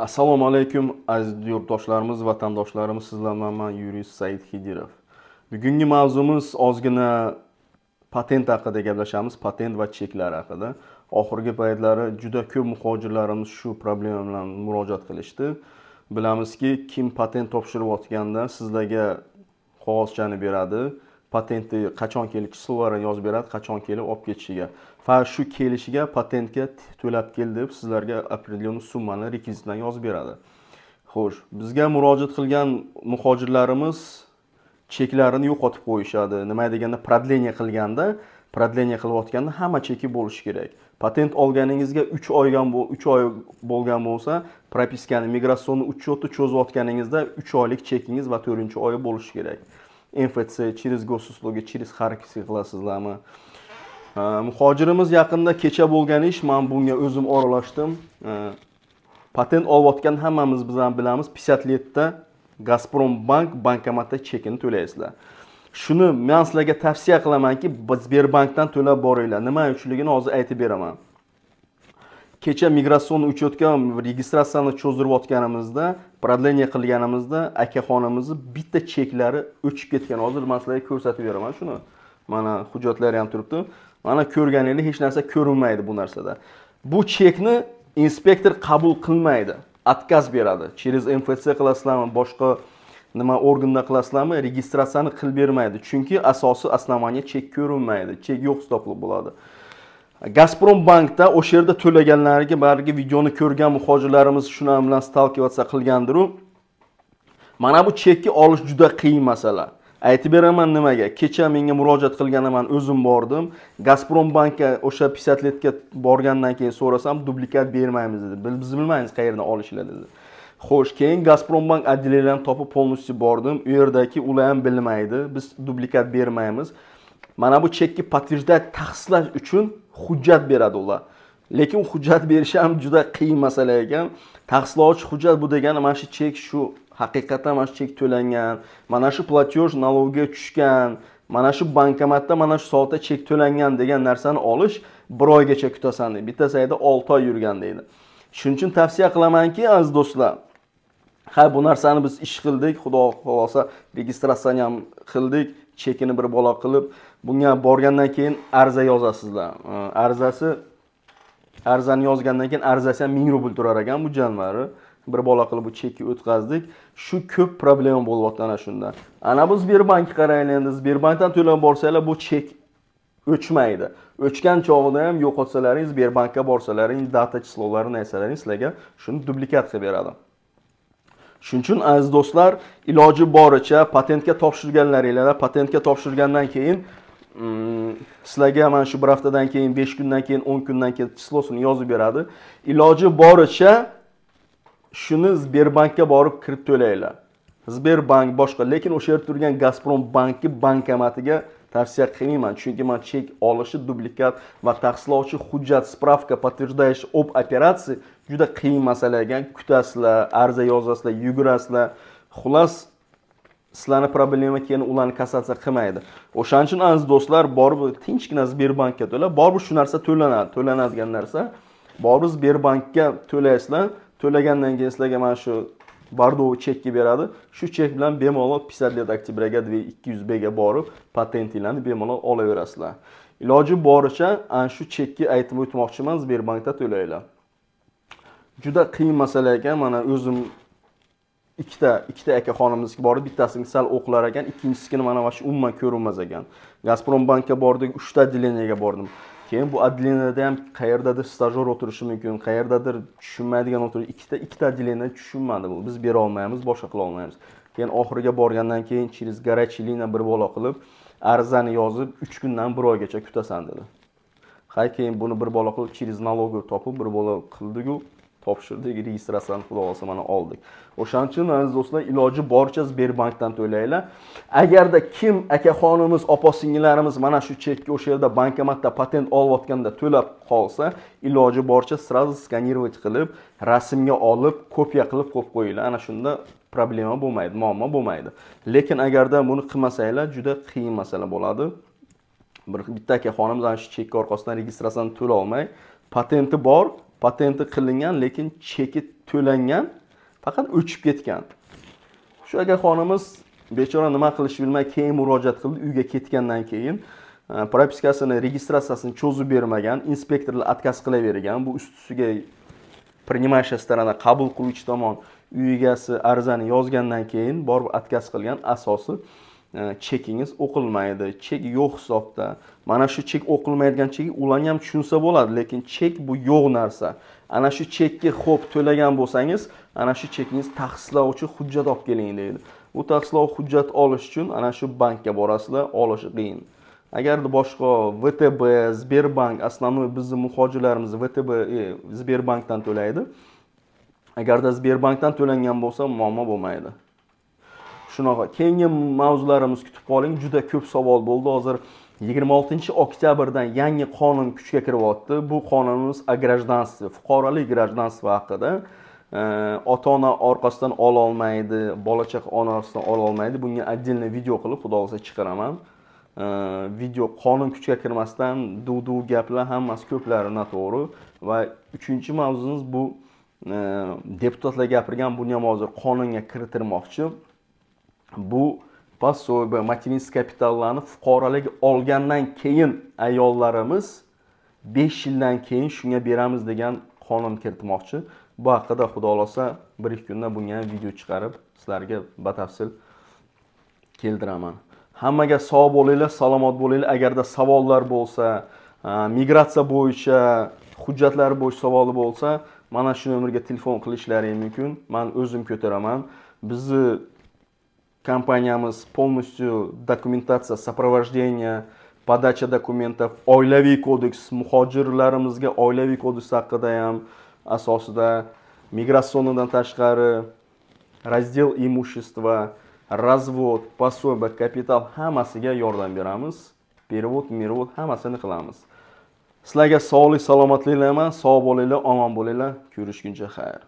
assalomu alaykum aziz yurtdoshlarimiz vatandoshlarimiz sizlar bilan man yuriy said hidirov bugungi mavzumiz ozgina patent haqida gaplashamiz patent va cheklar haqida oxirgi paytlari juda ko'p muhojirlarimiz shu problema bilan murojaat qilishdi bilamizki kim patent topshirib yotganda sizlarga qog'ozchani beradi patentni qachon kelib kislovarini yozib beradi qachon kelib olib ketishiga va shu kelishiga patentga to'lab kel deb sizlarga определенный summani rekvizitdan yozib beradi xo'sh bizga murojaat qilgan muhojirlarimiz cheklarini yo'qotib qo'yishadi nima deganda продление qilganda продление qilayotganda hamma cheki bo'lishi kerak patent olganingizga 3 oygan 3 oy bo'lgan bo'lsa propiskani migratsionni uchyotni cho'zayotganingizda 3 oylik chekingiz va 4 oyi bo'lishi kerak mfc через госуслуги через har ikkisiga qilasizlarmi muhojirimiz yaqinda kecha bo'lgan ish man bunga o'zim aralashdim patent olayotgan hammamiz biz ham bilamiz 57 ta gazprom bank bankomatda chekini to'laysizlar shuni men sizlarga tavsiya qilamanki sberbankdan to'lab boringlar nima uchunligini hozir aytib beraman kecha migratsionni uchayotgan registratsiyani cho'zdirayotganimizda продление qilganimizda akaxonimizni bitta cheklari o'chib ketgan hozir man sizlarga ko'rsatib beraman shuni mana hujjatlari ham turibdi mana ko'rganinglar hech narsa ko'rinmaydi bu narsada bu chekni inspektor qabul qilmaydi отказ beradi через mfc qilasizlarmi boshqa nima organda qilasizlarmi registratsiyani qilib bermaydi chunki asosi основания chek ko'rinmaydi chek yo'q hisoblab bo'ladi gazprom bankda o'sha yerda to'laganlarga baribir videoni ko'rgan muhojirlarimiz shular bilan stalkиваться qilgandiru mana bu chekni olish juda qiyin masala aytib beraman nimaga kecha menga murojaat qilgan man o'zim bordim gazprom bankka o'sha pisatletga borgandan keyin so'rasam dublikat bermaymiz dedi biz bilmaymiz qayerdan olishinglar dedi xo'sh keyin gazprom bank отделениелarini topib полностью bordim u yerdagi ular ham bilmaydi biz dublikat bermaymiz mana bu chekni подтверждать tasdiqlash uchun hujjat beradi ular lekin hujjat berish ham juda qiyin masala ekan tasdiqlovchi hujjat bu degani mana shu chek shu haqiqatdan mana shu chek to'langan mana shu platyoj налогga tushgan mana shu bankomatda mana shu soatda chek to'langan degan narsani olish bir oygacha kutasan deydi bitta saytda olti oy yurgan deydi shuning uchun tavsiya qilamanki aziz do'stlar ha bu narsani biz ish qildik xudo xohlasa registratsiyani ham qildik chekini bir bola qilib bunga borgandan keyin arza yozasizlar arzasi arzani yozgandan keyin arzasi ham ming rubl turar ekan bu janvari bir bola qilib bu chekka o'tkazdik shu ko'p problema bo'lyapti ana shunda ana bu sberbankni qaranglar endi sberbankdan to'lab borsanglar bu chek o'chmaydi o'chgan chog'ida ham yo'qotsalaringiz sberbankka borsalaring data chislovlari narsalaring sizlarga shuni dublikat qilib beradi shuning uchun aziz do'stlar iloji boricha patentga topshirganlaringlarda patentga topshirgandan keyin sizlarga mana shu bir haftadan keyin besh kundan keyin o'n kundan keyin chislosini yozib beradi iloji boricha shuni sberbankka borib kirib to'langlar sberbank boshqa lekin o'sha yerda turgan gazprom banki bankomatiga tavsiya qilmayman chunki man chek olishi dublikat va tasdiqlovchi hujjat spravka подтверждающий об операции juda qiyin masala ekan kutasizlar arza yozasizlar yugurasizlar xullas sizlarni problema keyin ularni kassatsiya qilmaydi o'shaning uchun aziz do'stlar borib tinchgina sberbankka to'lab borib shu narsa to'lanadi to'lanadigan narsa borib sberbankka to'laysizlar to'lagandan keyin sizlarga mana shu bordovый chekka beradi shu chek bilan bemalol 50 лет октябряga 200 bga borib patentinglarni bemalol olaverasizlar iloji boricha ana shu chekka aytib o'tmoqchiman sberbankda to'langlar juda qiyin masala ekan mana o'zim ikkita ikkita akaxonimiz bor edi bittasini sal o'qlar ekan ikkinchisigini mana mana shu umuman ko'rinmas ekan gazprom bankka bordik uchta отделениеga bordim keyin bu отделениеda ham qayerdadir stajyor o'tirishi mumkin qayerdadir tushunmaydigan o'tirish ikkita ikkita отделение tushunmadi bu biz bera olmaymiz boshqa qila olmaymiz keyin oxiriga borgandan keyin через горячилина bir balo qilib arizani yozib uch kundan bir oygacha kutasan dedi hay keyin buni bir balo qilib через налоговый topib bir balo qildiku topshirdik registratsiyani mana oldik o'shaning uchun aziz do'stlar iloji boricha sberbankdan to'langlar agarda kim akaxonimiz opa singillarimiz mana shu chekka o'sha yerda bankomatda patent olayotganda to'lab qolsa iloji boricha сразу сканировать qilib rasmga olib kopiya qilib qo'yib qo'yinglar ana shunda problema bo'lmaydi muammo bo'lmaydi lekin agarda buni qilmasanglar juda qiyin masala bo'ladi bir bitta akaxonimiz ana shu chekka orqasidan registratsiyani to'lolmay patenti bor patenti qilingan lekin cheki to'langan faqat o'chib ketgan shu akaxonimiz bechora nima qilishni bilmay keyin murojaat qildi uyga ketgandan keyin e, propiskasini registratsiyasini cho'zib bermagan inspektorlar отказ qilavergan bu ustiga принимающая сторона qabul qiluvchi tomon uy egasi arizani yozgandan keyin borib отказ qilgan asosi Э, chekingiz o'qilmaydi chek yo'q hisobda mana shu chek o'qilmaydigan chek ularni ham tushunsa bo'ladi lekin chek bu yo'q narsa ana shu chekka ho'p to'lagan bo'lsangiz ana shu chekingiz uchun hujjat olib keling deydi bu tahsislov hujjat olish uchun ana shu bankka borasizlar olishi qiyin agarda boshqa vtb sberbank основной bizni muhojirlarimiz vtb e, sberbankdan to'laydi agarda sberbankdan to'langan bo'lsa muammo bo'lmaydi shunaqa keyingi mavzularimiz kutib qoling juda ko'p savol bo'ldi hozir 26 oktyabrdan yangi qonun kuchga kiryapti bu qonunimiz o grajdanstvo fuqarolik grajdanstvo haqida ota ona orqasidan ololmaydi bola chaqa onasidan ololmaydi bunga отдельно video qilib xudo xohlasa chiqaraman video qonun kuchga kirmasdan duv gaplar hammasi ko'plari noto'g'ri va uchinchi mavzumiz bu deputatlar gapirgan buni ham hozir qonunga kiritirmoqchi bu пособие va материнский kapitallarni fuqarolik olgandan keyin ayollarimiz 5 yildan keyin shunga beramiz degan qonun kiritmoqchi bu haqida xudo xohlasa bir ikki kunda bunga ham video chiqarib sizlarga batafsil keltiraman hammaga sog' bo'linglar salomat bo'linglar agarda savollar bo'lsa migratsiya bo'yicha hujjatlar bo'yicha savoli bo'lsa mana shu nomerga telefon qilishlari mumkin man o'zim ko'taraman bizni компаниямыз полностью документация сопровождение подача документов oilaviy kodeks muhojirlarimizga oilaviy kodeks haqida ham asosida migratsionadan tashqari раздел имущества развод пособие капитал hammasiga yordam beramiz перевод мервод hammasini qilamiz sizlarga sog'lik salomatlik tilayman sog' bo'linglar omon bo'linglar ko'rishguncha xayr